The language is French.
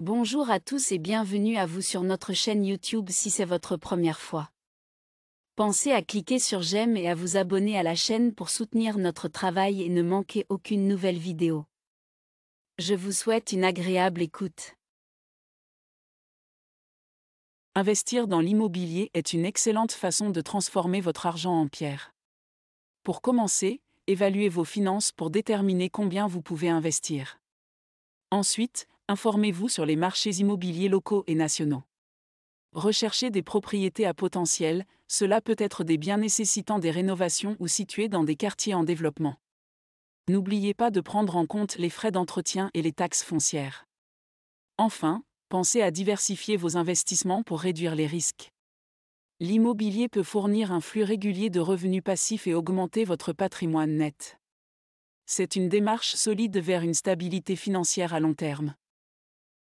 Bonjour à tous et bienvenue à vous sur notre chaîne YouTube si c'est votre première fois. Pensez à cliquer sur j'aime et à vous abonner à la chaîne pour soutenir notre travail et ne manquer aucune nouvelle vidéo. Je vous souhaite une agréable écoute. Investir dans l'immobilier est une excellente façon de transformer votre argent en pierre. Pour commencer, évaluez vos finances pour déterminer combien vous pouvez investir. Ensuite, informez-vous sur les marchés immobiliers locaux et nationaux. Recherchez des propriétés à potentiel, cela peut être des biens nécessitant des rénovations ou situés dans des quartiers en développement. N'oubliez pas de prendre en compte les frais d'entretien et les taxes foncières. Enfin, pensez à diversifier vos investissements pour réduire les risques. L'immobilier peut fournir un flux régulier de revenus passifs et augmenter votre patrimoine net. C'est une démarche solide vers une stabilité financière à long terme.